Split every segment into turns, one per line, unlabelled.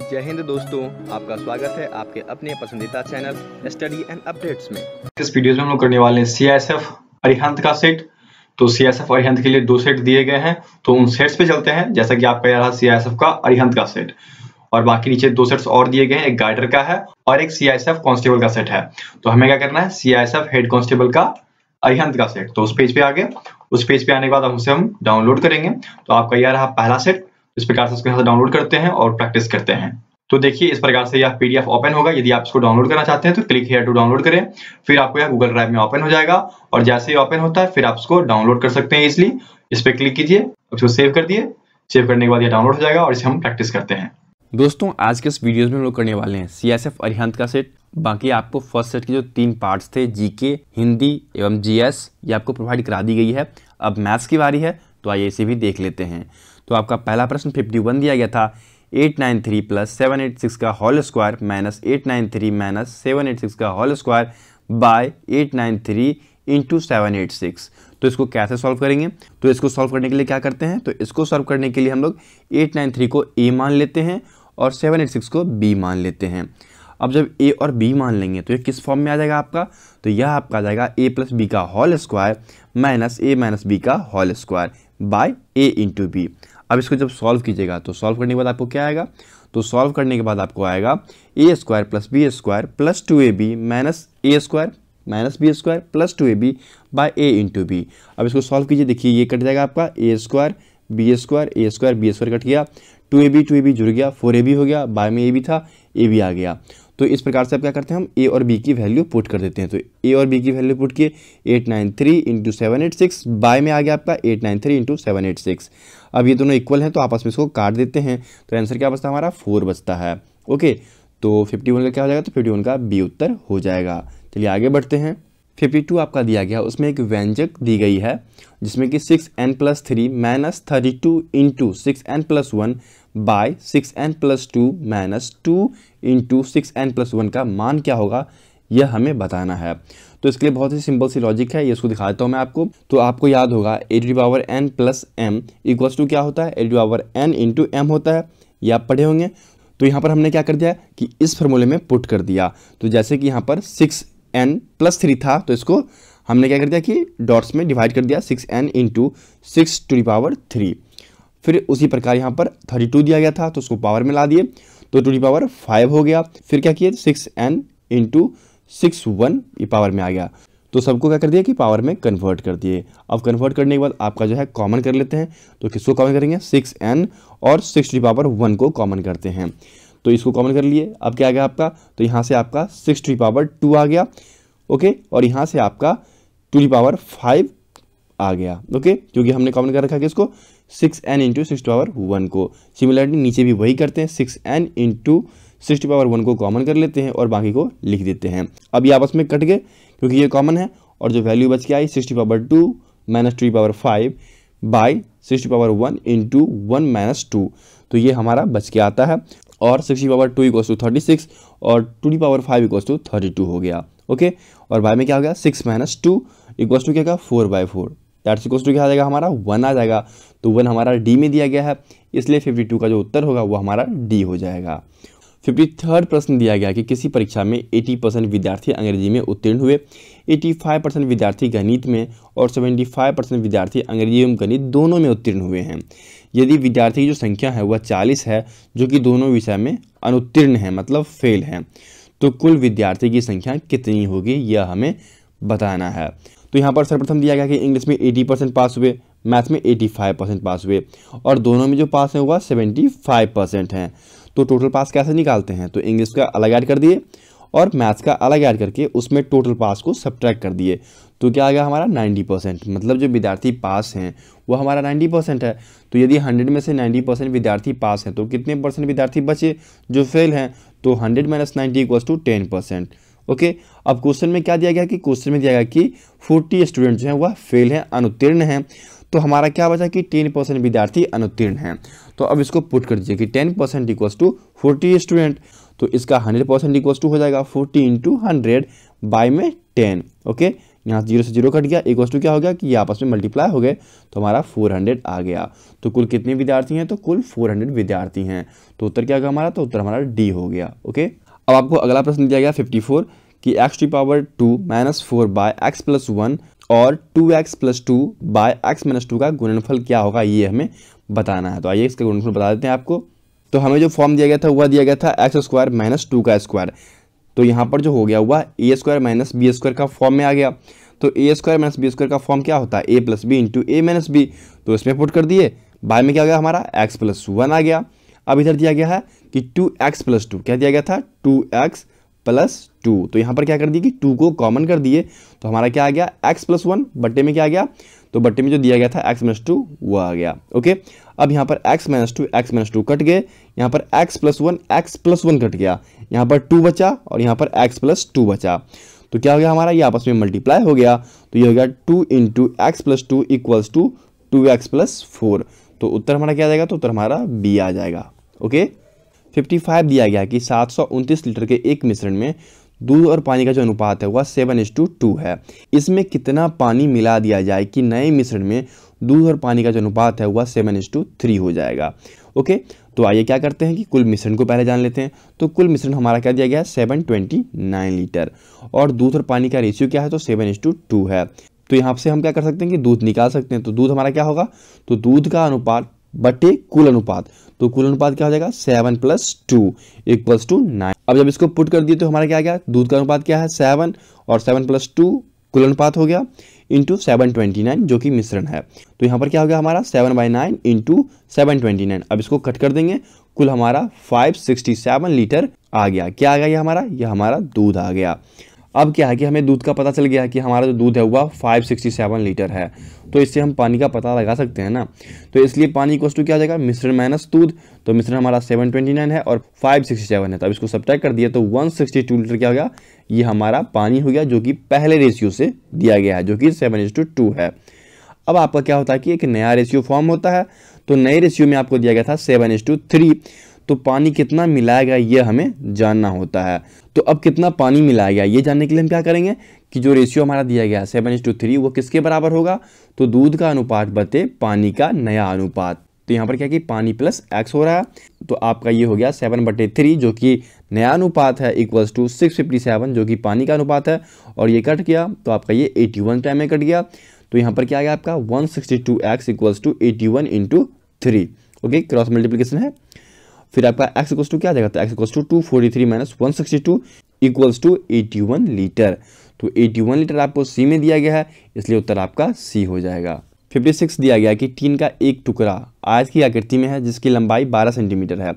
जय हिंद दोस्तों आपका स्वागत है आपके अपने पसंदीदा चैनल स्टडी एंड अपडेट्स में इस वीडियो में हम लोग करने वाले हैं सी एस एफ अरिहंत का सेट तो सी एस एफ अरिहंत के लिए दो सेट दिए गए हैं तो उन सेट्स पे चलते हैं जैसा कि आपका रहा सी एस एफ का अरिहंत का सेट और बाकी नीचे दो सेट्स और दिए गए हैं एक गाइडर का है और एक सी एस एफ कांस्टेबल का सेट है तो हमें क्या करना है C S F head constable का अरिहंत का सेट तो उस पेज पे आगे उस पेज पे आने के बाद हम उसे हम डाउनलोड करेंगे तो आपका यह रहा पहला सेट इस प्रकार से उसके साथ डाउनलोड करते हैं और प्रैक्टिस करते हैं तो देखिए इस प्रकार से यह पीडीएफ ओपन होगा यदि आप इसको डाउनलोड करना चाहते हैं तो क्लिक हेयर टू डाउनलोड करें फिर आपको यह गूगल ड्राइव में ओपन हो जाएगा और जैसे ही ओपन होता है फिर आप इसको डाउनलोड कर सकते हैं इसलिए इस पर क्लिक कीजिए उसको सेव कर दिए सेव करने के बाद यह डाउनलोड हो जाएगा और इसे हम प्रैक्टिस करते हैं दोस्तों आज के इस वीडियो में हम लोग करने वाले हैं सी एस एफ अरिहंत का सेट बाकी आपको फर्स्ट सेट के जो तीन पार्ट्स थे जीके हिंदी एवं जीएस ये आपको प्रोवाइड करा दी गई है अब मैथ्स की बारी है तो आइए इसे भी देख लेते हैं तो आपका पहला प्रश्न फिफ्टी वन दिया गया था eight nine three plus seven eight six का whole square minus eight nine three minus seven eight six का whole square by eight nine three into seven eight six तो इसको कैसे सॉल्व करेंगे तो इसको सॉल्व करने के लिए क्या करते हैं तो इसको सॉल्व करने के लिए हम लोग एट नाइन थ्री को ए मान लेते हैं और सेवन एट सिक्स को बी मान लेते हैं अब जब ए और बी मान लेंगे तो ये किस फॉर्म में आ जाएगा आपका तो यह आपका आ जाएगा ए प्लस बी का whole square minus A minus B का whole square by A into B अब इसको जब सॉल्व कीजिएगा तो सॉल्व करने के बाद आपको क्या आएगा तो सॉल्व करने के बाद आपको आएगा A square plus B square plus two A B minus A square minus B square plus two A B by A into B अब इसको सॉल्व कीजिए देखिए ये कट जाएगा आपका A square B square A square B square cut गया two A B two A B जुड़ गया फोर ए बी हो गया बाय में ए बी था ए बी आ गया तो इस प्रकार से आप क्या करते हैं हम ए और बी की वैल्यू पुट कर देते हैं तो ए और बी की वैल्यू पुट किए eight nine three into seven eight six by में आ गया आपका eight nine three into seven eight six अब ये दोनों इक्वल हैं तो आपस में इसको काट देते हैं तो आंसर क्या बचता है हमारा फोर बचता है ओके तो फिफ्टी वन का क्या हो जाएगा तो फिफ्टी वन का बी उत्तर हो जाएगा चलिए आगे बढ़ते हैं फिफ्टी टू आपका दिया गया उसमें एक व्यंजक दी गई है जिसमें कि six N plus three minus thirty two into six N plus one by six N plus two minus two into six N plus one का मान क्या होगा यह हमें बताना है तो इसके लिए बहुत ही सिंपल सी लॉजिक है ये इसको दिखा देता हूँ मैं आपको तो आपको याद होगा A to power N plus M equals to क्या होता है A to power N into M होता है ये आप पढ़े होंगे तो यहाँ पर हमने क्या कर दिया कि इस फॉर्मूले में पुट कर दिया तो जैसे कि यहाँ पर सिक्स एन प्लस थ्री था तो इसको हमने क्या कर दिया कि डॉट्स में डिवाइड कर दिया six N into six to the power three फिर उसी प्रकार यहाँ पर थर्टी टू दिया गया था तो उसको पावर में ला दिए तो टू डी पावर फाइव हो गया फिर क्या किए six N into six one ये पावर में आ गया तो सबको क्या कर दिया कि पावर में कन्वर्ट कर दिए अब कन्वर्ट करने के बाद आपका जो है कॉमन कर लेते हैं तो किसको कॉमन करेंगे सिक्स एन और सिक्स टू पावर वन को कॉमन करते हैं तो इसको कॉमन कर लिए अब क्या आ गया आपका तो यहाँ से आपका सिक्स टू पावर टू आ गया ओके और यहाँ से आपका टू पावर फाइव आ गया ओके क्योंकि हमने कॉमन कर रखा किसको six N into six power one को सिमिलरली नीचे भी वही करते हैं six N into six power one को कॉमन कर लेते हैं और बाकी को लिख देते हैं अब ये आपस में कट गए क्योंकि ये कॉमन है और जो वैल्यू बच के आई six power two minus two power five by six power one into one minus two तो ये हमारा बच के आता है और six power two equals to thirty six और two power five equals to thirty two हो गया ओके और बाय में क्या हो गया six minus two equals to क्या four by four that's equals to क्या आ जाएगा हमारा वन आ जाएगा तो वन हमारा डी में दिया गया है इसलिए फिफ्टी टू का जो उत्तर होगा वो हमारा डी हो जाएगा फिफ्टी थर्ड प्रश्न दिया गया कि किसी परीक्षा में 80 परसेंट विद्यार्थी अंग्रेजी में उत्तीर्ण हुए 85 परसेंट विद्यार्थी गणित में और 75 परसेंट विद्यार्थी अंग्रेजी एवं गणित दोनों में उत्तीर्ण हुए हैं यदि विद्यार्थी की जो संख्या है वह 40 है जो कि दोनों विषय में अनुत्तीर्ण है मतलब फेल है तो कुल विद्यार्थी की संख्या कितनी होगी यह हमें बताना है तो यहाँ पर सर्वप्रथम दिया गया कि इंग्लिश में एटी परसेंट पास हुए मैथ्स में एटी फाइव परसेंट पास हुए और दोनों में जो पास हैं वह फाइव परसेंट हैं तो टोटल पास कैसे निकालते हैं तो इंग्लिश का अलग ऐड कर दिए और मैथ्स का अलग ऐड करके उसमें टोटल पास को सब्ट्रैक्ट कर दिए तो क्या आ गया हमारा 90 परसेंट मतलब जो विद्यार्थी पास हैं वो हमारा 90 परसेंट है तो यदि 100 में से 90 परसेंट विद्यार्थी पास हैं तो कितने परसेंट विद्यार्थी बचे जो फेल हैं तो 100 minus ninety equals to ten percent okay अब क्वेश्चन में क्या दिया गया कि क्वेश्चन में दिया गया कि फोर्टी स्टूडेंट जो है वह फेल है अनुत्तीर्ण है तो हमारा क्या बचा कि टेन परसेंट विद्यार्थी अनुत्तीर्ण हैं तो अब इसको पुट कर दीजिए कि ten percent equals to forty student तो इसका हंड्रेड परसेंट इक्वल्स टू हो जाएगा फोर्टी इंटू हंड्रेड बाई में टेन ओके यहाँ जीरो से जीरो कट गया इक्वल्स टू क्या हो गया कि ये आपस में मल्टीप्लाई हो गए तो हमारा फोर हंड्रेड आ गया तो कुल कितने विद्यार्थी हैं तो कुल फोर हंड्रेड विद्यार्थी हैं तो उत्तर क्या होगा हमारा तो उत्तर हमारा डी हो गया ओके अब आपको अगला प्रश्न दिया गया 54 कि X to power two minus four by X plus one और two x plus two by X minus two का गुणनफल क्या होगा ये हमें बताना है तो आइए इसका गुणनफल बता देते हैं आपको तो हमें जो फॉर्म दिया गया था वह दिया गया था एक्स स्क्वायर माइनस टू का स्क्वायर तो यहाँ पर जो हो गया हुआ A square minus B square का फॉर्म में आ गया तो A square minus B square का फॉर्म क्या होता है A plus B into A minus B तो इसमें पुट कर दिए बाय में क्या हो गया हमारा एक्स प्लस वन आ गया अब इधर दिया गया है कि टू एक्स प्लस टू क्या दिया गया था टू एक्स प्लस टू तो यहाँ पर क्या कर दिए कि टू को कॉमन कर दिए तो हमारा क्या आ गया एक्स प्लस वन बट्टे में क्या आ गया तो बट्टे में जो दिया गया था एक्स माइनस टू वो आ गया ओके अब यहाँ पर X minus two X minus two cut गए यहाँ पर X plus one x plus one cut गया यहाँ पर टू बचा और यहाँ पर एक्स प्लस टू बचा तो क्या हो गया हमारा ये आपस में मल्टीप्लाई हो गया तो ये हो गया two into X plus two equals to two x plus four तो उत्तर हमारा क्या आ जाएगा तो उत्तर हमारा बी आ जाएगा ओके 55 दिया गया कि सात लीटर के एक मिश्रण में दूध और पानी का जो अनुपात है वह सेवन एस टू टू है इसमें कितना पानी मिला दिया जाए कि नए मिश्रण में दूध और पानी का जो अनुपात है वह सेवन एस टू थ्री हो जाएगा ओके तो आइए क्या करते हैं कि कुल मिश्रण को पहले जान लेते हैं तो कुल मिश्रण हमारा क्या दिया गया है सेवन ट्वेंटी नाइन लीटर और दूध और पानी का रेशियो क्या है तो सेवन एस टू टू है तो यहाँ से हम क्या कर सकते हैं कि दूध निकाल सकते हैं तो दूध हमारा क्या होगा तो दूध का अनुपात बटे कुल अनुपात तो कुल अनुपात क्या हो जाएगा seven plus two equals to nine अब जब इसको पुट कर दिए तो हमारा क्या आ गया दूध का अनुपात क्या है सेवन और सेवन प्लस टू कुल अनुपात हो गया इंटू सेवन ट्वेंटी नाइन जो कि मिश्रण है तो यहाँ पर क्या हो गया हमारा seven by nine into seven twenty nine अब इसको कट कर देंगे कुल हमारा फाइव सिक्सटी सेवन लीटर आ गया क्या आ गया ये हमारा यह हमारा दूध आ गया अब क्या है कि हमें दूध का पता चल गया कि हमारा जो दूध है वह 567 लीटर है तो इससे हम पानी का पता लगा सकते हैं ना तो इसलिए पानी इक्वस क्या हो जाएगा मिश्रण माइनस दूध तो मिश्रण हमारा 729 है और 567 है तो अब इसको सब कर दिया तो 162 लीटर क्या हो गया ये हमारा पानी हो गया जो कि पहले रेशियो से दिया गया है जो कि सेवन है अब आपका क्या होता है कि एक नया रेशियो फॉर्म होता है तो नए रेशियो में आपको दिया गया था सेवन तो पानी कितना मिलाया गया ये हमें जानना होता है तो अब कितना पानी मिलाया गया ये जानने के लिए हम क्या करेंगे कि जो रेशियो हमारा दिया गया है इंस टू थ्री वो किसके बराबर होगा तो दूध का अनुपात बते पानी का नया अनुपात तो यहाँ पर क्या कि पानी प्लस एक्स हो रहा है तो आपका ये हो गया सेवन बटे थ्री जो कि नया अनुपात है equals to six fifty seven जो कि पानी का अनुपात है और ये कट गया तो आपका ये एटी वन टाइम में कट गया तो यहाँ पर क्या आ गया आपका one sixty two X equals to eighty one into three okay cross multiplication है फिर आपका एक्स इक्वल्स टू क्या जाएगा तो x equals to two forty three minus one sixty two equals to eighty one litre तो eighty one litre आपको C में दिया गया है इसलिए उत्तर आपका सी हो जाएगा फिफ्टी सिक्स दिया गया कि टीन का एक टुकड़ा आज की आकृति में है जिसकी लंबाई बारह सेंटीमीटर है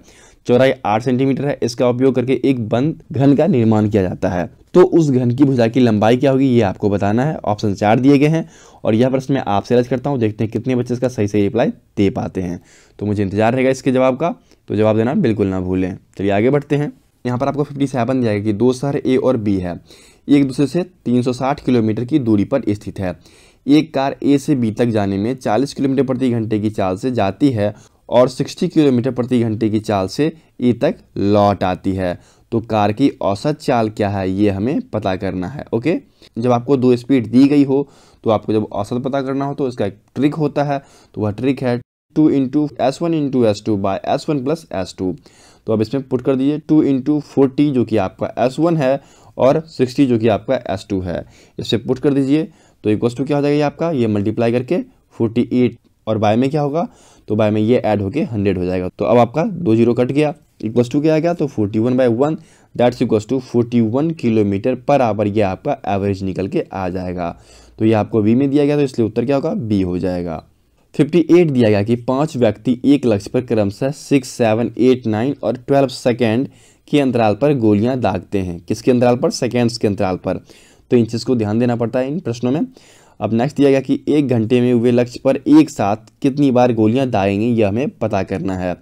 चौराई आठ सेंटीमीटर है इसका उपयोग करके एक बंद घन का निर्माण किया जाता है तो उस घन की भुजा की लंबाई क्या होगी ये आपको बताना है ऑप्शन चार दिए गए हैं और यह प्रश्न मैं आपसे रज करता हूँ देखते हैं कितने बच्चे इसका सही सही रिप्लाई दे पाते हैं तो मुझे इंतजार रहेगा इसके जवाब का तो जवाब देना बिल्कुल ना भूलें चलिए आगे बढ़ते हैं यहाँ पर आपको फिफ्टी सेवन दिया गया कि दो शहर ए और बी है एक दूसरे से 360 किलोमीटर की दूरी पर स्थित है एक कार ए से बी तक जाने में 40 किलोमीटर प्रति घंटे की चाल से जाती है और 60 किलोमीटर प्रति घंटे की चाल से ए तक लौट आती है तो कार की औसत चाल क्या है ये हमें पता करना है ओके जब आपको दो स्पीड दी गई हो तो आपको जब औसत पता करना हो तो इसका एक ट्रिक होता है तो वह ट्रिक है two into S one into S two by S one plus S two तो अब इसमें पुट कर दीजिए टू इंटू फोर्टी जो कि आपका एस वन है और सिक्सटी जो कि आपका एस टू है इससे पुट कर दीजिए तो इक्वस टू क्या हो जाएगा ये आपका ये मल्टीप्लाई करके फोर्टी एट और बाय में क्या होगा तो बाय में ये ऐड होके हंड्रेड हो जाएगा तो अब आपका दो जीरो कट गया इक्वस टू क्या आ गया तो forty one by one that's equals to forty one kilometre per hour ये आपका एवरेज निकल के आ जाएगा तो ये आपको बी में दिया गया तो इसलिए उत्तर क्या होगा बी हो जाएगा फिफ्टी एट दिया गया कि पांच व्यक्ति एक लक्ष्य पर क्रमशः सिक्स सेवन एट नाइन और ट्वेल्व सेकेंड के अंतराल पर गोलियां दागते हैं किसके अंतराल पर सेकेंड्स के अंतराल पर तो इन चीज़ को ध्यान देना पड़ता है इन प्रश्नों में अब नेक्स्ट दिया गया कि एक घंटे में वे लक्ष्य पर एक साथ कितनी बार गोलियां दागेंगी यह हमें पता करना है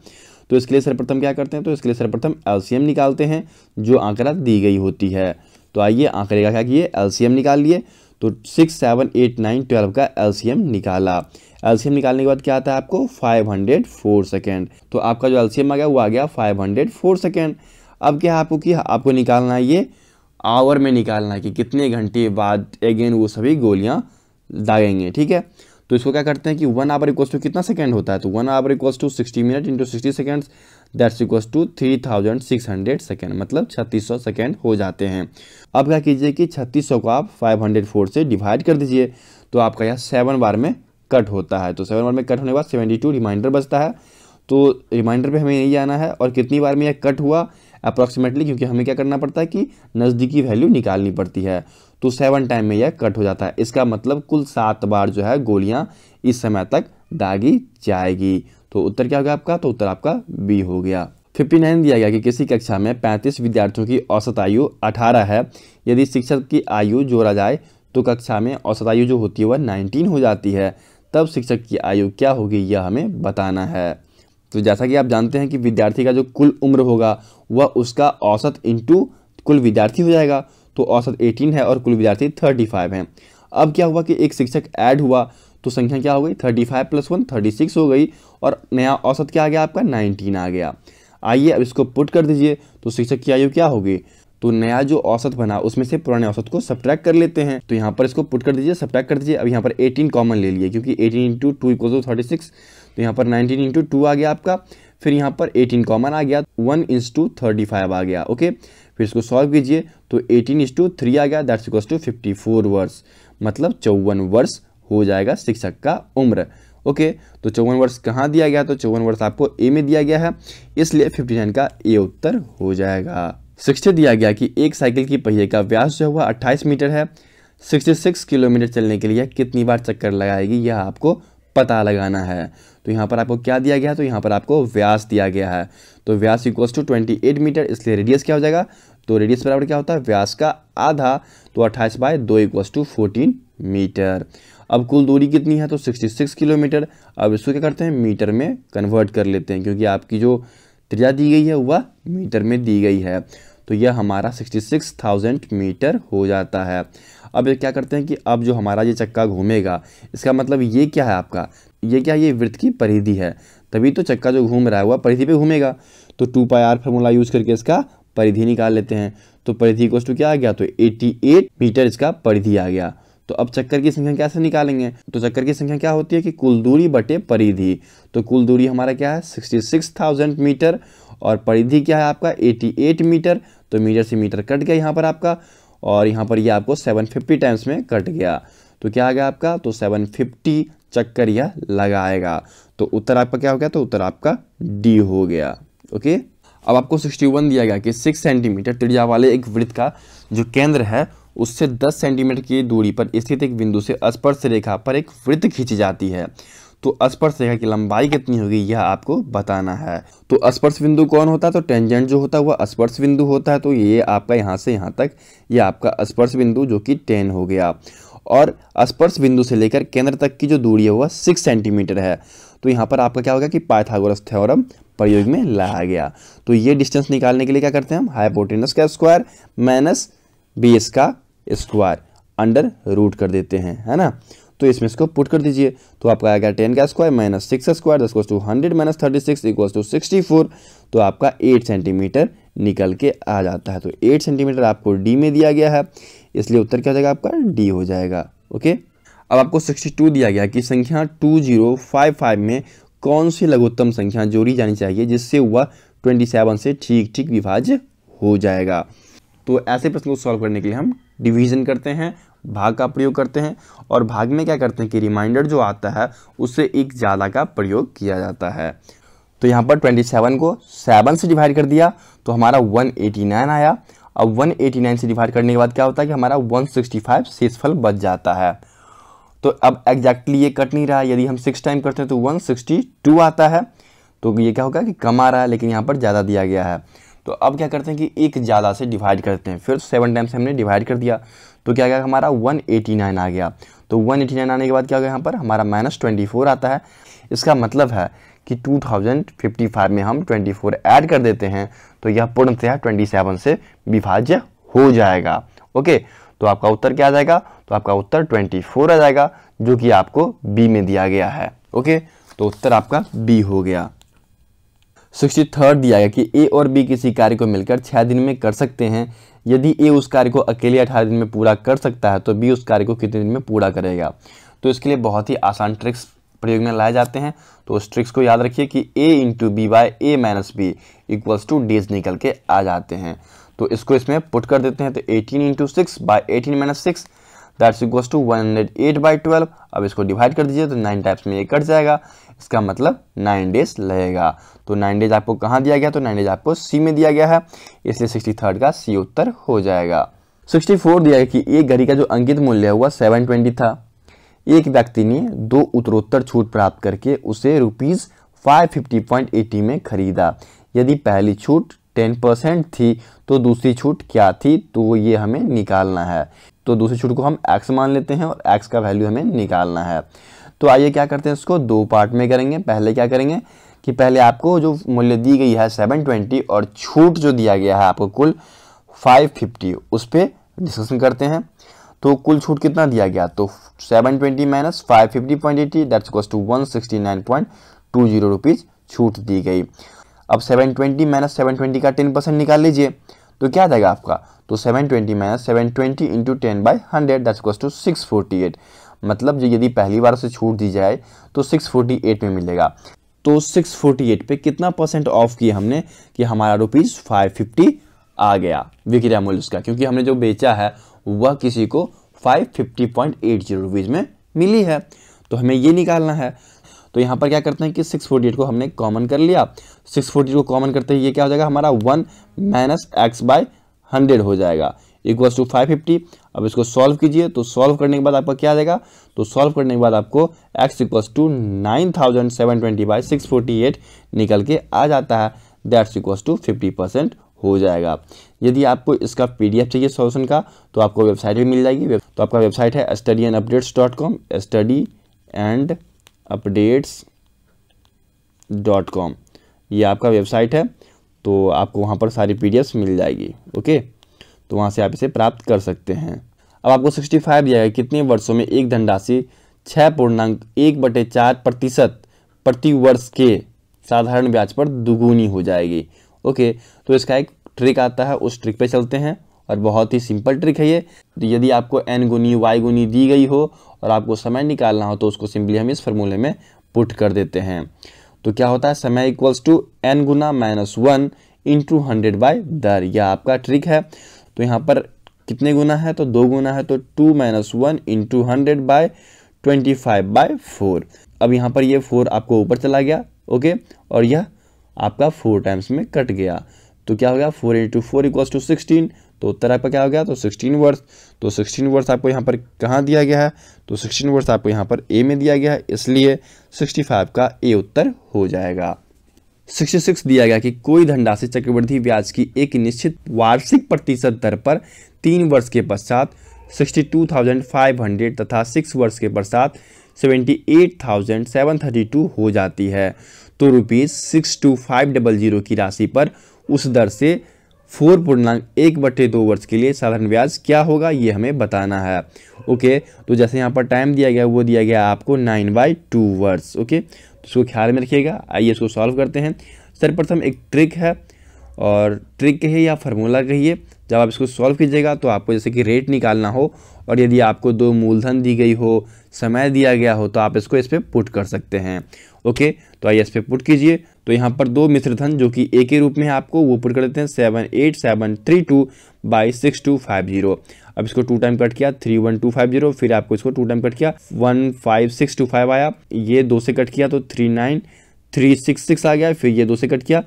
तो इसके लिए सर्वप्रथम क्या करते हैं तो इसके लिए सर्वप्रथम एलसीएम निकालते हैं जो आंकड़ा दी गई होती है तो आइए आंकड़े का क्या किए एलसीएम निकाल लिए तो six seven eight nine twelve का एलसीएम निकाला एल्सियम निकालने के बाद क्या आता है आपको 504 सेकेंड तो आपका जो एल्सीयम आ गया वो आ गया 504 सेकेंड अब क्या है आपको कि आपको निकालना है ये आवर में निकालना है कि कितने घंटे बाद अगेन वो सभी गोलियाँ दागेंगे ठीक है तो इसको क्या करते हैं कि वन आवर इक्वस टू कितना सेकेंड होता है तो one hour equals to sixty minute into sixty seconds that's equals to three thousand six hundred second मतलब छत्तीस सौ सेकेंड हो जाते हैं अब क्या कीजिए कि छत्तीस सौ को आप फाइव हंड्रेड फोर से डिवाइड कर दीजिए तो आपका यह सेवन बार में कट होता है तो सेवन बार में कट होने के बाद सेवेंटी टू रिमाइंडर बचता है तो रिमाइंडर पे हमें यही आना है और कितनी बार में यह कट हुआ अप्रॉक्सीमेटली क्योंकि हमें क्या करना पड़ता है कि नज़दीकी वैल्यू निकालनी पड़ती है तो सेवन टाइम में यह कट हो जाता है इसका मतलब कुल सात बार जो है गोलियाँ इस समय तक दागी जाएगी तो उत्तर क्या हो गया आपका तो उत्तर आपका बी हो गया फिफ्टी नाइन दिया गया कि किसी कक्षा में पैंतीस विद्यार्थियों की औसत आयु अठारह है यदि शिक्षक की आयु जोड़ा जाए तो कक्षा में औसत आयु जो होती है वह नाइनटीन हो जाती है तब शिक्षक की आयु क्या होगी यह हमें बताना है तो जैसा कि आप जानते हैं कि विद्यार्थी का जो कुल उम्र होगा वह उसका औसत इंटू कुल विद्यार्थी हो जाएगा तो औसत 18 है और कुल विद्यार्थी 35 हैं अब क्या हुआ कि एक शिक्षक ऐड हुआ तो संख्या क्या हो गई 35 फाइव प्लस वन थर्टी हो गई और नया औसत क्या आ गया आपका 19 आ गया आइए अब इसको पुट कर दीजिए तो शिक्षक की आयु क्या होगी तो नया जो औसत बना उसमें से पुराने औसत को सब्ट्रैक्ट कर लेते हैं तो यहाँ पर इसको पुट कर दीजिए सब्ट्रैक कर दीजिए अब यहाँ पर 18 कॉमन ले लिए क्योंकि 18 into two equal to thirty six तो यहाँ पर 19 इंटू टू आ गया आपका फिर यहाँ पर 18 कॉमन आ गया वन इंस टू थर्टी फाइव आ गया ओके फिर इसको सॉल्व कीजिए तो एटीन इंस टू थ्री आ गया that's equal to fifty four वर्ष मतलब चौवन वर्ष हो जाएगा शिक्षक का उम्र ओके तो चौवन वर्ष कहाँ दिया गया तो चौवन वर्ष आपको ए में दिया गया है इसलिए फिफ्टी नाइन का ए उत्तर हो जाएगा सिक्सटी दिया गया कि एक साइकिल की पहिए का व्यास जो है वह अट्ठाईस मीटर है सिक्सटी सिक्स किलोमीटर चलने के लिए कितनी बार चक्कर लगाएगी यह आपको पता लगाना है तो यहाँ पर आपको क्या दिया गया तो यहाँ पर आपको व्यास दिया गया है तो व्यास equals to twenty eight metre इसलिए रेडियस क्या हो जाएगा तो रेडियस बराबर क्या होता है व्यास का आधा तो अट्ठाईस बाय दो इक्वल्स टू फोर्टीन मीटर अब कुल दूरी कितनी है तो सिक्सटी सिक्स किलोमीटर अब इसको क्या करते हैं मीटर में कन्वर्ट कर लेते हैं क्योंकि आपकी जो त्रिज्या दी गई है वह मीटर में दी गई है तो यह हमारा 66,000 मीटर हो जाता है अब क्या करते हैं कि अब जो हमारा ये चक्का घूमेगा इसका मतलब ये क्या है आपका ये क्या ये वृत्त की परिधि है तभी तो चक्का जो घूम रहा है वह परिधि पे घूमेगा तो two pi R formula use करके इसका परिधि निकाल लेते हैं तो परिधि कोस्ट क्या आ गया तो 88 मीटर इसका परिधि आ गया तो अब चक्कर की संख्या कैसे निकालेंगे तो चक्कर की संख्या क्या होती है कि कुल दूरी बटे परिधि तो कुल दूरी हमारा क्या है सिक्सटी सिक्स थाउजेंड मीटर और परिधि क्या है आपका एटी एट मीटर तो मीटर से मीटर कट गया यहाँ पर आपका और यहाँ पर ये यह आपको सेवन फिफ्टी टाइम्स में कट गया तो क्या आ गया आपका तो सेवन फिफ्टी चक्कर यह लगाएगा तो उत्तर आपका क्या हो गया तो उत्तर आपका डी हो गया ओके अब आपको वन दिया गया कि सिक्स सेंटीमीटर त्रिज्या वाले एक वृत्त का जो केंद्र है उससे 10 सेंटीमीटर की दूरी पर स्थित एक बिंदु से स्पर्श रेखा पर एक वृत्त खींची जाती है तो स्पर्श रेखा की लंबाई कितनी होगी यह आपको बताना है तो स्पर्श बिंदु कौन होता है तो टेंजेंट जो होता है वह स्पर्श बिंदु होता है तो ये आपका यहाँ से यहाँ तक ये आपका स्पर्श बिंदु जो कि टेन हो गया और स्पर्श बिंदु से लेकर केंद्र तक की जो दूरी है वह सिक्स सेंटीमीटर है तो यहाँ पर आपका क्या होगा कि पाइथागोरस थ्योरम प्रयोग में लाया गया तो ये डिस्टेंस निकालने के लिए क्या करते हैं हम हाइपोटेनस का स्क्वायर माइनस बी एस का स्क्वायर अंडर रूट कर देते हैं है ना तो इसमें इसको पुट कर दीजिए तो आपका आएगा टेन का स्क्वायर माइनस सिक्स स्क्वायर दस to hundred minus thirty six equal to sixty four तो आपका एट सेंटीमीटर निकल के आ जाता है तो एट सेंटीमीटर आपको डी में दिया गया है इसलिए उत्तर क्या हो जाएगा आपका डी हो जाएगा ओके अब आपको सिक्सटी टू दिया गया कि संख्या टू जीरो फाइव फाइव में कौन सी लघुत्तम संख्या जोड़ी जानी चाहिए जिससे वह ट्वेंटी सेवन से ठीक ठीक विभाज्य हो जाएगा तो ऐसे प्रश्नों को सॉल्व करने के लिए हम डिवीजन करते हैं भाग का प्रयोग करते हैं और भाग में क्या करते हैं कि रिमाइंडर जो आता है उससे एक ज़्यादा का प्रयोग किया जाता है तो यहाँ पर 27 को 7 से डिवाइड कर दिया तो हमारा 189 आया अब 189 से डिवाइड करने के बाद क्या होता है कि हमारा 165 शेषफल बच जाता है तो अब एग्जैक्टली ये कट नहीं रहा यदि हम सिक्स टाइम करते हैं तो वन आता है तो ये क्या होगा कि कम आ रहा है लेकिन यहाँ पर ज़्यादा दिया गया है तो अब क्या करते हैं कि एक ज़्यादा से डिवाइड करते हैं फिर सेवन टाइम्स हमने डिवाइड कर दिया तो क्या गया हमारा 189 आ गया तो 189 आने के बाद क्या गया यहाँ पर हमारा माइनस ट्वेंटी आता है इसका मतलब है कि 2055 में हम 24 ऐड कर देते हैं तो यह पूर्णतया 27 से विभाज्य हो जाएगा ओके तो आपका उत्तर क्या आ जाएगा तो आपका उत्तर फोर आ जाएगा जो कि आपको बी में दिया गया है ओके तो उत्तर आपका बी हो गया सिक्सटी थर्ड दिया गया कि ए और बी किसी कार्य को मिलकर छः दिन में कर सकते हैं यदि ए उस कार्य को अकेले अठारह दिन में पूरा कर सकता है तो बी उस कार्य को कितने दिन में पूरा करेगा तो इसके लिए बहुत ही आसान ट्रिक्स प्रयोग में लाए जाते हैं तो उस ट्रिक्स को याद रखिए कि A into B by A minus B equals to डीज निकल के आ जाते हैं तो इसको इसमें पुट कर देते हैं तो eighteen into six by eighteen minus six that's equals to one hundred eight by twelve अब इसको डिवाइड कर दीजिए तो नाइन टाइप्स में ये कट जाएगा इसका मतलब नाइन डेज लगेगा तो नाइन डेज आपको कहाँ दिया गया तो नाइन डेज आपको सी में दिया गया है इसलिए सिक्सटी थर्ड का सी उत्तर हो जाएगा सिक्सटी फोर दिया गया कि एक घड़ी का जो अंकित मूल्य हुआ सेवन ट्वेंटी था एक व्यक्ति ने दो उत्तरोत्तर छूट प्राप्त करके उसे rupees five fifty point eighty में खरीदा यदि पहली छूट टेन परसेंट थी तो दूसरी छूट क्या थी तो ये हमें निकालना है तो दूसरी छूट को हम एक्स मान लेते हैं और एक्स का वैल्यू हमें निकालना है तो आइए क्या करते हैं इसको दो पार्ट में करेंगे पहले क्या करेंगे कि पहले आपको जो मूल्य दी गई है सेवन ट्वेंटी और छूट जो दिया गया है आपको कुल फाइव फिफ्टी उस पर डिस्कशन करते हैं तो कुल छूट कितना दिया गया तो seven twenty minus five fifty point eighty that's cost to one sixty nine point two zero rupees छूट दी गई अब seven twenty minus seven twenty का टेन परसेंट निकाल लीजिए तो क्या जाएगा आपका तो seven twenty minus seven twenty into ten by hundred that's to six forty eight मतलब जो यदि पहली बार उसे छूट दी जाए तो सिक्स फोर्टी एट में मिलेगा तो सिक्स फोर्टी एट पर कितना परसेंट ऑफ किया हमने कि हमारा रुपीज़ फाइव फिफ्टी आ गया विक्रय मूल्य उसका क्योंकि हमने जो बेचा है वह किसी को five fifty point eight zero rupees में मिली है तो हमें ये निकालना है तो यहाँ पर क्या करते हैं कि सिक्स फोर्टी एट को हमने कॉमन कर लिया सिक्स फोर्टी एट को कॉमन करते ही ये क्या हो जाएगा हमारा one minus x by hundred हो जाएगा इक्वल्स टू फाइव फिफ्टी अब इसको सॉल्व कीजिए तो सॉल्व करने के बाद आपका क्या जाएगा तो सॉल्व करने के बाद आपको x equals to nine thousand seven twenty by six forty eight निकल के आ जाता है that's equals to fifty percent हो जाएगा यदि आपको इसका पीडीएफ चाहिए सॉल्यूशन का तो आपको वेबसाइट भी मिल जाएगी तो आपका वेबसाइट है study and updates dot com study and updates dot com ये आपका वेबसाइट है तो आपको वहाँ पर सारी पी मिल जाएगी ओके तो वहाँ से आप इसे प्राप्त कर सकते हैं अब आपको 65 दिया है कितने वर्षों में एक धनराशि छः पूर्णांक एक बटे चार प्रतिशत प्रति वर्ष के साधारण ब्याज पर दुगुनी हो जाएगी ओके तो इसका एक ट्रिक आता है उस ट्रिक पे चलते हैं और बहुत ही सिंपल ट्रिक है ये तो यदि आपको एन गुनी वाई गुनी दी गई हो और आपको समय निकालना हो तो उसको सिंपली हम इस फॉर्मूले में पुट कर देते हैं तो क्या होता है समय इक्वल्स टू एन गुना minus one into hundred by दर यह आपका ट्रिक है तो यहाँ पर कितने गुना है तो दो गुना है तो two minus one into hundred by twenty five by four अब यहाँ पर ये फोर आपको ऊपर चला गया ओके और यह आपका फोर टाइम्स में कट गया तो क्या हो गया four into four equals to sixteen तो उत्तर आपका क्या हो गया तो सिक्सटीन वर्ष तो सिक्सटीन वर्ष आपको यहाँ पर कहाँ दिया गया है तो सिक्सटीन वर्ष आपको यहाँ पर ए में दिया गया है इसलिए सिक्सटी फाइव का ए उत्तर हो जाएगा सिक्सटी सिक्स दिया गया कि कोई धनराशि चक्रवृद्धि ब्याज की एक निश्चित वार्षिक प्रतिशत दर पर तीन वर्ष के पश्चात sixty two thousand five hundred तथा सिक्स वर्ष के पश्चात seventy eight thousand seven thirty two हो जाती है तो rupees six two five double zero की राशि पर उस दर से फोर पूर्णांक एक बटे दो वर्ष के लिए साधारण ब्याज क्या होगा ये हमें बताना है ओके तो जैसे यहाँ पर टाइम दिया गया वो दिया गया आपको नाइन बाई टू वर्ष ओके तो इसको ख्याल में रखिएगा आइए इसको सॉल्व करते हैं सर्वप्रथम एक ट्रिक है और ट्रिक कहिए या फार्मूला कहिए जब आप इसको सॉल्व कीजिएगा तो आपको जैसे कि रेट निकालना हो और यदि आपको दो मूलधन दी गई हो समय दिया गया हो तो आप इसको इस पर पुट कर सकते हैं ओके तो आइए इस पर पुट कीजिए तो यहाँ पर दो मिश्रधन जो कि ए के रूप में है आपको वो पुट कर देते हैं seven eight seven three two by six two five zero अब इसको टू टाइम कट किया three one two five zero फिर आपको इसको टू टाइम कट किया one five six two five आया ये दो से कट किया तो three nine three six six आ गया फिर ये दो से कट किया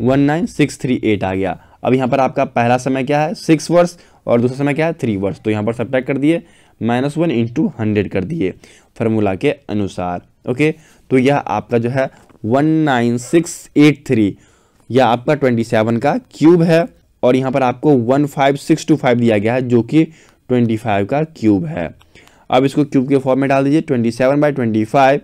one nine six three eight आ गया अब यहाँ पर आपका पहला समय क्या है सिक्स वर्ष और दूसरा समय क्या है थ्री वर्ष तो यहाँ पर सब्ट्रैक्ट कर दिए माइनस वन इंटू हंड्रेड कर दिए फार्मूला के अनुसार ओके तो यह आपका जो है one nine six eight three यह आपका ट्वेंटी सेवन का क्यूब है और यहाँ पर आपको one five six two five दिया गया है जो कि ट्वेंटी फाइव का क्यूब है अब इसको क्यूब के फॉर्म में डाल दीजिए twenty seven by twenty five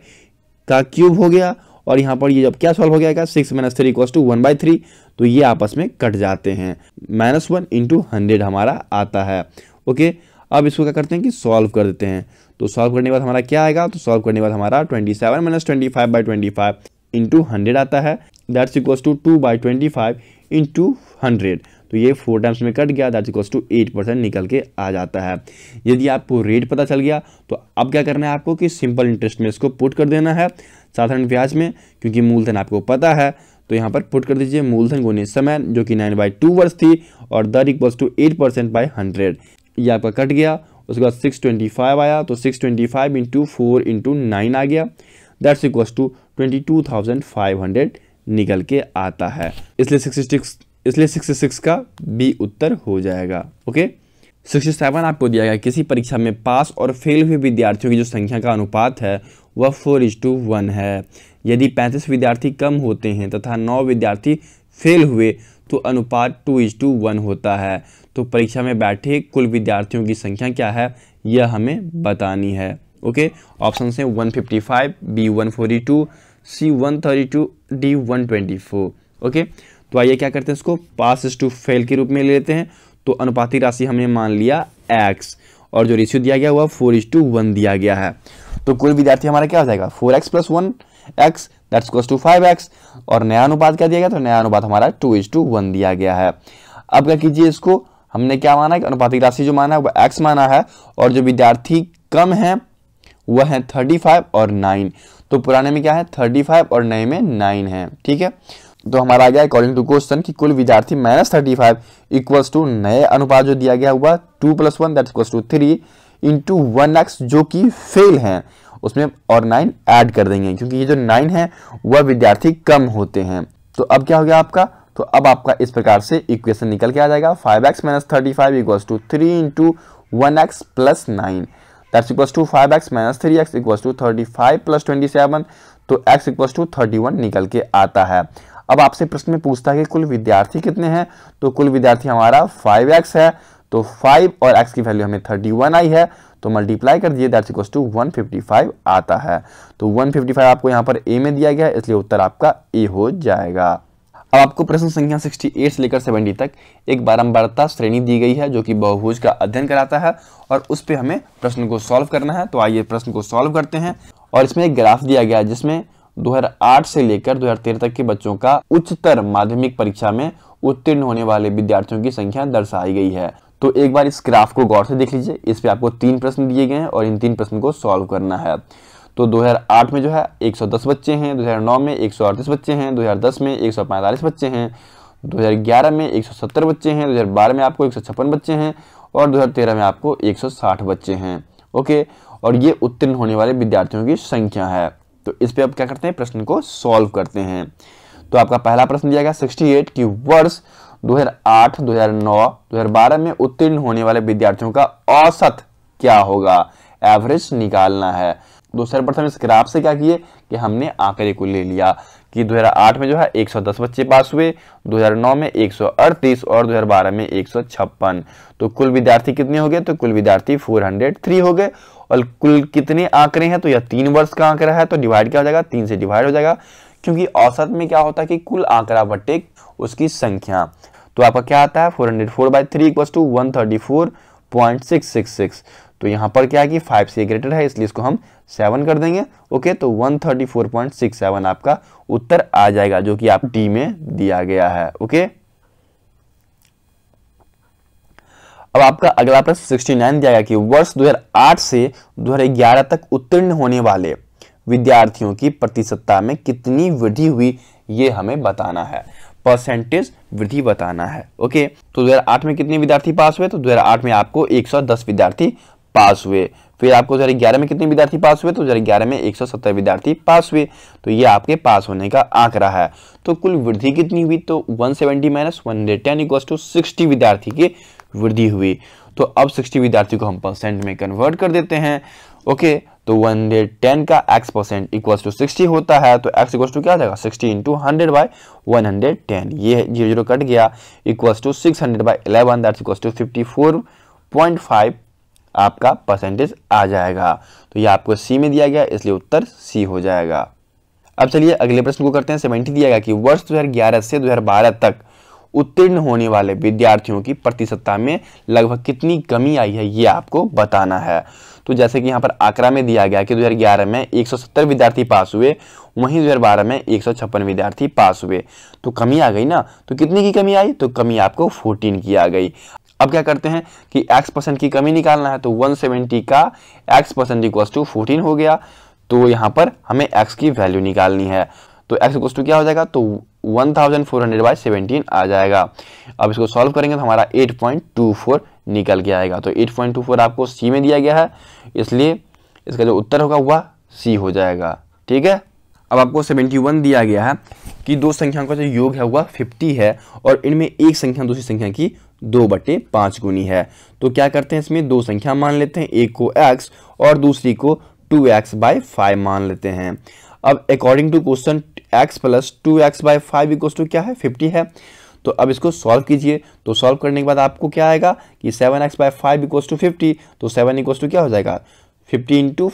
का क्यूब हो गया और यहाँ पर ये जब क्या सॉल्व हो जाएगा सिक्स माइनस थ्री इक्व टू वन बाई थ्री तो ये आपस में कट जाते हैं माइनस वन इंटू हंड्रेड हमारा आता है ओके अब इसको क्या करते हैं कि सॉल्व कर देते हैं तो सॉल्व करने के बाद हमारा क्या आएगा तो सॉल्व करने के बाद हमारा twenty seven minus twenty five by twenty five into hundred आता है that's equals to two by twenty five into hundred तो ये फोर टाइम्स में कट गया that's equals to eight percent निकल के आ जाता है यदि आपको रेट पता चल गया तो अब क्या करना है आपको कि सिंपल इंटरेस्ट में इसको पुट कर देना है साधारण ब्याज में क्योंकि मूलधन आपको पता है तो यहाँ पर पुट कर दीजिए मूलधन गुने समय जो कि नाइन बाई टू वर्ष थी और दर equals to eight percent by hundred ये आपका कट गया उसके बाद सिक्स ट्वेंटी फाइव आया तो six twenty five into four into nine आ गया दैट्स इक्व to twenty two thousand five hundred निकल के आता है इसलिए सिक्सटी सिक्स इसलिए सिक्सटी सिक्स का बी उत्तर हो जाएगा ओके सिक्सटी सेवन आपको दिया गया किसी परीक्षा में पास और फेल हुए विद्यार्थियों की जो संख्या का अनुपात है वह फोर इज टू वन है यदि पैंतीस विद्यार्थी कम होते हैं तथा नौ विद्यार्थी फेल हुए तो अनुपात टू इज टू वन होता है तो परीक्षा में बैठे कुल विद्यार्थियों की संख्या क्या है यह हमें बतानी है ओके ऑप्शन हैं one fifty five B one forty two C one thirty two D one twenty four okay तो आइए क्या करते हैं इसको पास इस टू फेल के रूप में ले लेते हैं तो अनुपातिक राशि हमने मान लिया एक्स और जो रेशियो दिया गया हुआ फोर इज टू वन दिया गया है तो कुल विद्यार्थी हमारा क्या हो जाएगा four x plus one x that's equals to five x और नया अनुपात क्या दिया गया तो नया अनुपात हमारा टू इज टू वन दिया गया है अब क्या कीजिए इसको हमने क्या माना है अनुपातिक राशि जो माना है वो एक्स माना है और जो विद्यार्थी कम है वह है थर्टी फाइव और नाइन तो पुराने में क्या है थर्टी फाइव और नए में नाइन है ठीक है तो हमारा आ गया अकॉर्डिंग टू क्वेश्चन कि कुल विद्यार्थी minus thirty five equals to नए अनुपात जो दिया गया हुआ two plus one that equals to three into one x जो कि फेल है उसमें और नाइन ऐड कर देंगे क्योंकि ये जो नाइन है वह विद्यार्थी कम होते हैं तो अब क्या हो गया आपका तो अब आपका इस प्रकार से इक्वेशन निकल के आ जाएगा five x minus thirty five equals to three into one x plus nine that's equals to five x minus three x equals to thirty five plus twenty seven तो x equals to thirty one निकल के आता है अब आपसे प्रश्न में पूछता है कि कुल विद्यार्थी कितने हैं तो कुल विद्यार्थी हमारा फाइव एक्स है तो फाइव और एक्स की वैल्यू हमें थर्टी वन आई है तो मल्टीप्लाई कर दिए that's equals to one fifty five आता है तो वन फिफ्टी फाइव आपको यहाँ पर ए में दिया गया इसलिए उत्तर आपका ए हो जाएगा अब आपको प्रश्न संख्या 68 से लेकर 70 तक एक बारंबारता श्रेणी दी गई है जो कि बहुभुज का अध्ययन कराता है और उस पर हमें प्रश्न को सॉल्व करना है तो आइए प्रश्न को सॉल्व करते हैं और इसमें एक ग्राफ दिया गया है जिसमें 2008 से लेकर 2013 तक के बच्चों का उच्चतर माध्यमिक परीक्षा में उत्तीर्ण होने वाले विद्यार्थियों की संख्या दर्शाई गई है तो एक बार इस ग्राफ को गौर से देख लीजिए इस पे आपको तीन प्रश्न दिए गए हैं और इन तीन प्रश्न को सॉल्व करना है तो 2008 में जो है 110 बच्चे हैं 2009 में एक बच्चे हैं 2010 में एक बच्चे हैं 2011 में 170 बच्चे हैं 2012 में आपको एक बच्चे हैं और 2013 में आपको 160 बच्चे हैं ओके और ये उत्तीर्ण होने वाले विद्यार्थियों की संख्या है तो इस पर आप क्या करते हैं प्रश्न को सॉल्व करते हैं तो आपका पहला प्रश्न दिया गया एट की वर्ष 2008, 2009, 2012 में उत्तीर्ण होने वाले विद्यार्थियों का औसत क्या होगा एवरेज निकालना है दूसरे प्रश्न इस ग्राफ से क्या किए कि हमने आंकड़े को ले लिया कि 2008 में जो है 110 बच्चे पास हुए 2009 में 138 और 2012 में एक तो कुल विद्यार्थी कितने हो गए तो कुल विद्यार्थी 403 हो गए और कुल कितने आंकड़े हैं तो यह तीन वर्ष का आंकड़ा है तो डिवाइड क्या हो जाएगा तीन से डिवाइड हो जाएगा क्योंकि औसत में क्या होता है कि कुल आंकड़ा बटे उसकी संख्या तो आपका क्या आता है four hundred four by three equal to one thirty four point six six six तो यहाँ पर क्या है कि फाइव से ग्रेटर है इसलिए इसको हम सेवन कर देंगे ओके तो 134.67 आपका उत्तर आ जाएगा जो कि आप डी में दिया गया है ओके अब आपका अगला प्रश्न 69 दिया गया कि वर्ष 2008 से 2011 तक उत्तीर्ण होने वाले विद्यार्थियों की प्रतिशतता में कितनी वृद्धि हुई ये हमें बताना है परसेंटेज वृद्धि बताना है ओके तो 2008 में कितने विद्यार्थी पास हुए तो 2008 में आपको 110 विद्यार्थी पास हुए फिर आपको दो ग्यारह में कितने विद्यार्थी पास हुए तो दो ग्यारह में एक सौ सत्तर विद्यार्थी पास हुए तो ये आपके पास होने का आंकड़ा है तो कुल वृद्धि कितनी हुई तो one seventy minus one hundred ten equal to sixty विद्यार्थी की वृद्धि हुई तो अब सिक्सटी विद्यार्थी को हम परसेंट में कन्वर्ट कर देते हैं ओके तो वन हंड्रेड टेन का x percent equal to sixty होता है तो एक्स इक्वल टू क्या जाएगा sixty into hundred by one hundred ten ये जीरो जीरो कट गया equal to six hundred by eleven that's equal to fifty four point five आपका percentage आ जाएगा तो ये आपको सी में दिया गया इसलिए उत्तर सी हो जाएगा अब चलिए अगले प्रश्न को करते हैं सेवेंटी दिया गया कि वर्ष दो से दो तक उत्तीर्ण होने वाले विद्यार्थियों की प्रतिशतता में लगभग कितनी कमी आई है ये आपको बताना है तो जैसे कि यहाँ पर आंकड़ा में दिया गया कि 2011 में 170 विद्यार्थी पास हुए वहीं 2012 में एक विद्यार्थी पास हुए तो कमी आ गई ना तो कितने की कमी आई तो कमी आपको 14 की आ गई अब क्या करते हैं कि x परसेंट की कमी निकालना है तो 170 का x percent equals to fourteen हो गया तो यहां पर हमें x की वैल्यू निकालनी है तो x इक्वल्स टू क्या हो जाएगा तो 1400 thousand four hundred by seventeen आ जाएगा अब इसको सॉल्व करेंगे तो हमारा 8.24 निकल के आएगा तो 8.24 आपको c में दिया गया है इसलिए इसका जो उत्तर होगा वह सी हो जाएगा ठीक है अब आपको 71 दिया गया है कि दो संख्याओं का जो योग है वह 50 है और इनमें एक संख्या दूसरी संख्या की दो बटे पाँच गुनी है तो क्या करते हैं इसमें दो संख्या मान लेते हैं एक को एक्स और दूसरी को टू एक्स बाई फाइव मान लेते हैं अब according to question x plus two x by five इक्व टू क्या है फिफ्टी है तो अब इसको सॉल्व कीजिए तो सॉल्व करने के बाद आपको क्या आएगा कि सेवन एक्स बाई फाइव इक्व टू फिफ्टी तो सेवन इक्व टू क्या हो जाएगा fifty into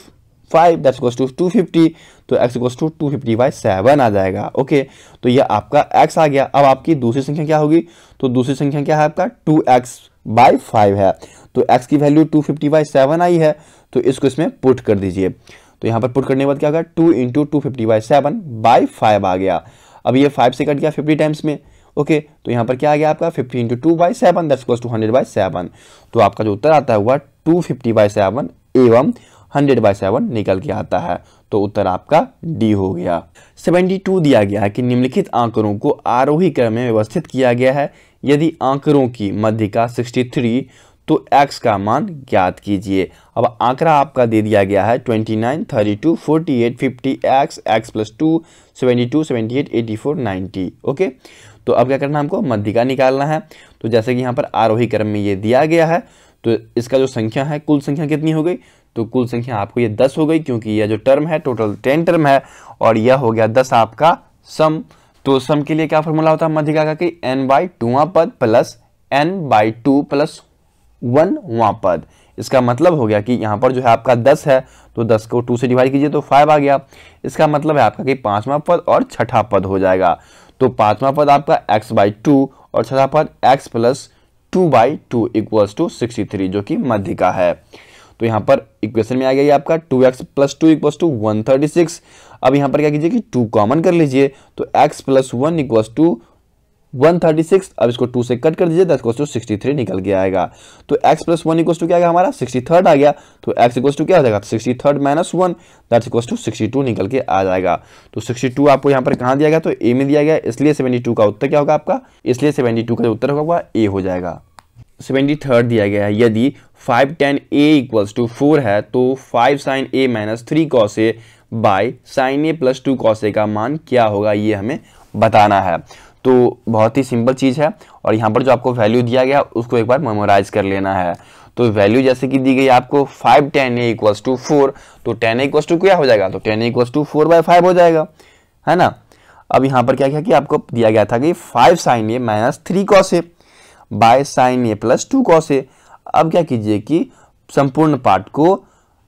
five that's equals to two fifty तो x equals to two fifty by seven आ जाएगा ओके तो ये आपका एक्स आ गया अब आपकी दूसरी संख्या क्या होगी तो दूसरी संख्या क्या है आपका टू एक्स बाई फाइव है तो एक्स की value two fifty by seven आई है तो इसको इसमें पुट कर दीजिए तो यहाँ पर पुट करने के बाद क्या होगा two into two fifty by seven by five आ गया अब ये फाइव से कट गया फिफ्टी टाइम्स में ओके okay, तो यहाँ पर क्या आ गया आपका fifty into two by seven दस टू हंड्रेड बाई सेवन तो आपका जो उत्तर आता है हुआ टू फिफ्टी बाई सेवन एवं हंड्रेड बाई सेवन निकल के आता है तो उत्तर आपका डी हो गया 72 दिया गया है कि निम्नलिखित आंकड़ों को आरोही क्रम में व्यवस्थित किया गया है यदि आंकड़ों की मध्यिका 63 तो x का मान ज्ञात कीजिए अब आंकड़ा आपका दे दिया गया है 29, 32, 48, fifty x, x plus two seventy two seventy eight eighty four ninety okay तो अब क्या करना है हमको मध्यिका निकालना है तो जैसे कि यहाँ पर आरोही क्रम में ये दिया गया है तो इसका जो संख्या है कुल संख्या कितनी हो गई तो कुल संख्या आपको ये दस हो गई क्योंकि यह जो टर्म है टोटल टेन टर्म है और यह हो गया दस आपका सम तो सम के लिए क्या फॉर्मूला होता है मध्यिका का कि एन बाई टूवा पद plus n by two plus one वहां पद इसका मतलब हो गया कि यहाँ पर जो है आपका दस है तो दस को टू से डिवाइड कीजिए तो फाइव आ गया इसका मतलब है आपका कि पांचवा पद और छठा पद हो जाएगा तो पांचवा पद आपका एक्स बाई टू और छठा पद x plus two by two equals to sixty three जो कि का है तो यहां पर इक्वेशन में आ गया ये आपका two x plus two equals to one thirty six अब यहां पर क्या कीजिए कि टू कॉमन कर लीजिए तो x plus one equals to one thirty six अब इसको टू से कट कर दीजिए दस इक्वस टू सिक्सटी थ्री निकल के आएगा तो x plus one equals to क्या आएगा हमारा सिक्सटी थर्ड आ गया तो एक्स इक्वस टू क्या हो जाएगा sixty third minus one that's equals to sixty two निकल के आ जाएगा तो सिक्सटी टू आपको यहाँ पर कहाँ दिया गया तो ए में दिया गया इसलिए सेवेंटी टू का उत्तर क्या होगा आपका इसलिए सेवेंटी टू का उत्तर होगा ए हो जाएगा सेवेंटी थर्ड दिया गया है यदि five tan A equals to four है तो five sine A minus three cos A by sine A plus two cos A का मान क्या होगा ये हमें बताना है तो बहुत ही सिंपल चीज़ है और यहाँ पर जो आपको वैल्यू दिया गया उसको एक बार मेमोराइज कर लेना है तो वैल्यू जैसे कि दी गई आपको five tan A equals to four तो टेन ए इक्वल्स टू क्या हो जाएगा तो tan A equals to four by five हो जाएगा है ना अब यहाँ पर क्या क्या कि आपको दिया गया था कि five sine A minus three cos A by sine A plus two cos A अब क्या कीजिए कि संपूर्ण पार्ट को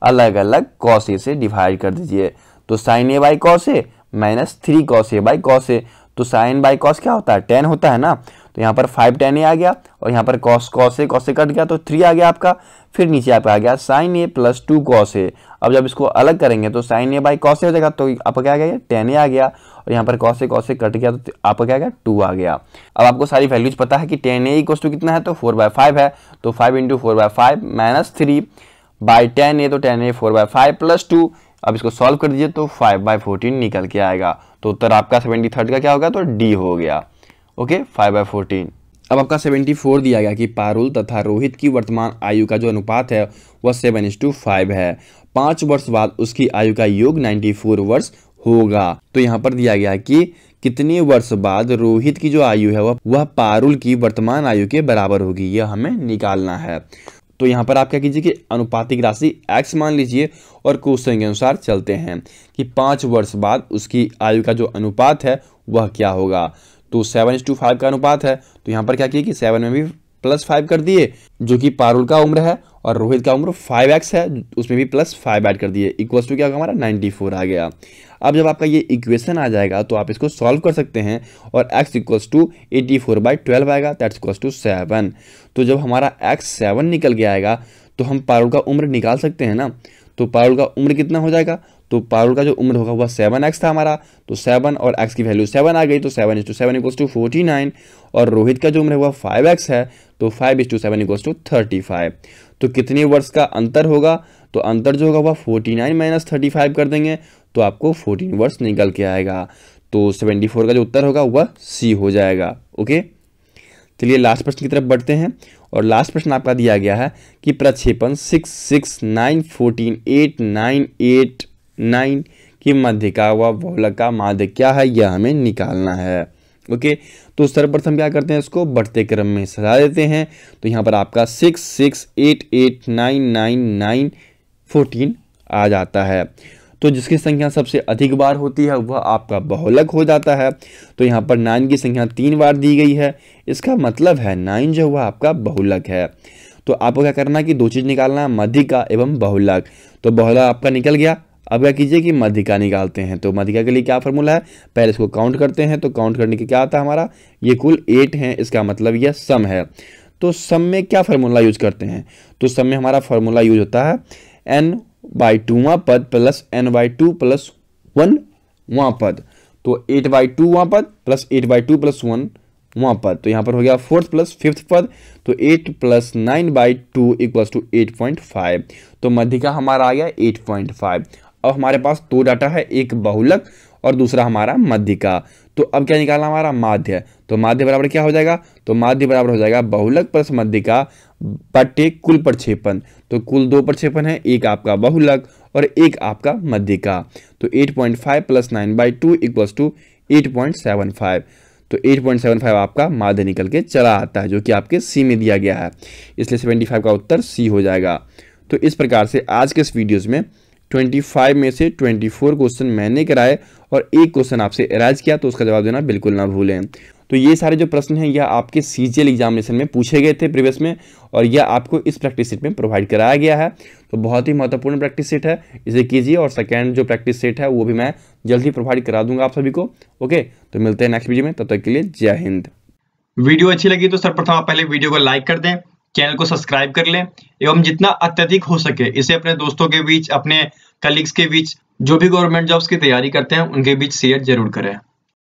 अलग अलग कॉस ए से डिवाइड कर दीजिए तो sine A by cos A minus three cos A by cos A तो साइन बाई कॉस क्या होता है टेन होता है ना तो यहाँ पर फाइव टेन ए आ गया और यहाँ पर cos cos A cos A cut गया तो थ्री आ गया आपका फिर नीचे आपका आ गया sine A plus two cos A अब जब इसको अलग करेंगे तो sine A by cos A हो जाएगा तो आपका क्या आ गया टेन ए आ गया और यहाँ पर कॉस से कॉस से कट गया तो आपका क्या गया टू आ गया अब आपको सारी वैल्यूज पता है कि टेन ए टू कितना है तो फोर बाय फाइव है तो five into four by five minus three by tan A तो tan A four by five plus two अब इसको सॉल्व कर दीजिए तो फाइव बाय फोर्टीन निकल के आएगा तो उत्तर आपका सेवेंटी थर्ड का क्या होगा तो डी हो गया ओके फाइव बाय फोर्टीन अब आपका सेवेंटी फोर दिया गया कि पारुल तथा रोहित की वर्तमान आयु का जो अनुपात है वह सेवन इंस टू फाइव है पाँच वर्ष बाद उसकी आयु का योग नाइन्टी फोर वर्ष होगा तो यहाँ पर दिया गया कि कितने वर्ष बाद रोहित की जो आयु है वह वह पारुल की वर्तमान आयु के बराबर होगी यह हमें निकालना है तो यहाँ पर आप क्या कीजिए कि अनुपातिक राशि x मान लीजिए और क्वेश्चन के अनुसार चलते हैं कि पाँच वर्ष बाद उसकी आयु का जो अनुपात है वह क्या होगा तो सेवन टू फाइव का अनुपात है तो यहाँ पर क्या किए कि सेवन में भी प्लस फाइव कर दिए जो कि पारुल का उम्र है और रोहित का उम्र फाइव एक्स है उसमें भी प्लस फाइव ऐड कर दिए इक्वल टू क्या होगा हमारा नाइन्टी फोर आ गया अब जब आपका ये इक्वेशन आ जाएगा तो आप इसको सॉल्व कर सकते हैं और x equals to eighty four by twelve आएगा दैट्स इक्वल्स टू सेवन तो जब हमारा एक्स सेवन निकल गया आएगा तो हम पारुल का उम्र निकाल सकते हैं ना तो पारुल का उम्र कितना हो जाएगा तो पारुल का जो उम्र होगा वह सेवन एक्स था हमारा तो सेवन और एक्स की वैल्यू सेवन आ गई तो seven is to seven equals to forty nine और रोहित का जो उम्र हुआ वह फाइव एक्स है तो five is to seven equals to thirty five तो कितने वर्ष का अंतर होगा तो अंतर जो होगा वह forty nine minus thirty five कर देंगे तो आपको फोर्टीन वर्ड्स निकल के आएगा तो सेवेंटी फोर का जो उत्तर होगा वह सी हो जाएगा ओके चलिए लास्ट प्रश्न की तरफ बढ़ते हैं और लास्ट प्रश्न आपका दिया गया है कि प्रक्षेपण six six nine fourteen eight nine eight nine के मध्य का व बहुलक का माध्य क्या है यह हमें निकालना है ओके तो सर्वप्रथम क्या करते हैं इसको बढ़ते क्रम में सजा देते हैं तो यहाँ पर आपका six six eight eight nine nine nine fourteen आ जाता है तो जिसकी संख्या सबसे अधिक बार होती है वह आपका बहुलक हो जाता है तो यहाँ पर नाइन की संख्या तीन बार दी गई है इसका मतलब है नाइन जो हुआ आपका बहुलक है तो आपको क्या करना है कि दो चीज़ निकालना है मधिका एवं बहुलक तो बहुलक आपका निकल गया अब क्या कीजिए कि मधिका निकालते हैं तो मधिका के लिए क्या फॉर्मूला है पहले इसको काउंट करते हैं तो काउंट करने के क्या आता है हमारा ये कुल एट हैं इसका मतलब यह सम है तो सम में क्या फार्मूला यूज करते हैं तो सम में हमारा फार्मूला यूज होता है एन बाई टू वहां पद plus n by two plus one वहां पद तो एट बाई टू वहां पद plus eight by two plus one वहां पद तो यहां पर हो गया फोर्थ प्लस फिफ्थ पद तो eight plus nine by two equals to eight point five तो मध्य का हमारा आ गया एट पॉइंट फाइव अब हमारे पास दो डाटा है एक बहुलक और दूसरा हमारा मध्यिका तो अब क्या निकालना हमारा माध्य तो माध्य बराबर क्या हो जाएगा तो माध्य बराबर हो जाएगा बहुलक प्लस मध्यिका बटे कुल प्रक्षेपण तो कुल दो प्रक्षेपण है एक आपका बहुलक और एक आपका मध्यिका तो 8.5 point five plus nine by two equals to eight point seven five तो 8.75 आपका माध्य निकल के चला आता है जो कि आपके सी में दिया गया है इसलिए 75 का उत्तर सी हो जाएगा तो इस प्रकार से आज के इस वीडियोज़ में 25 में से 24 क्वेश्चन मैंने कराए और एक क्वेश्चन आपसे एराज किया तो उसका जवाब देना बिल्कुल ना भूलें तो ये सारे जो प्रश्न हैं यह आपके सी एग्जामिनेशन में पूछे गए थे प्रीवियस में और यह आपको इस प्रैक्टिस सेट में प्रोवाइड कराया गया है तो बहुत ही महत्वपूर्ण प्रैक्टिस सेट है इसे कीजिए और सेकेंड जो प्रैक्टिस सेट है वो भी मैं जल्द ही प्रोवाइड करा दूंगा आप सभी को ओके तो मिलते हैं नेक्स्ट वीडियो में तब तक के लिए जय हिंद वीडियो अच्छी लगी तो सर्वप्रथम आप पहले वीडियो को लाइक कर दें चैनल को सब्सक्राइब कर लें एवं जितना अत्यधिक हो सके इसे अपने दोस्तों के बीच अपने कलीग्स के बीच जो भी गवर्नमेंट जॉब्स की तैयारी करते हैं उनके बीच शेयर जरूर करें